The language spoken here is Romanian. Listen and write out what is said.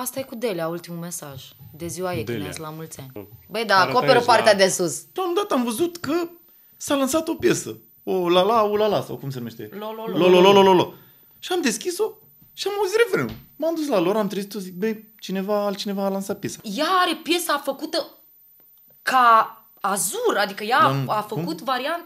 Asta e cu Delia, ultimul mesaj. De ziua ei, când la mulți ani. Hm. Băi, da, acoperă partea la... Da. de sus. Am dat am văzut că s-a lansat o piesă. O la la, o la la, sau cum se numește? lo, Și am deschis-o și am auzit refrenul. M-am dus la lor, am trezit-o, zic, băi, cineva, altcineva a lansat piesa. Ea are piesa făcută ca Azur, adică ea Dar, a făcut cum? varianta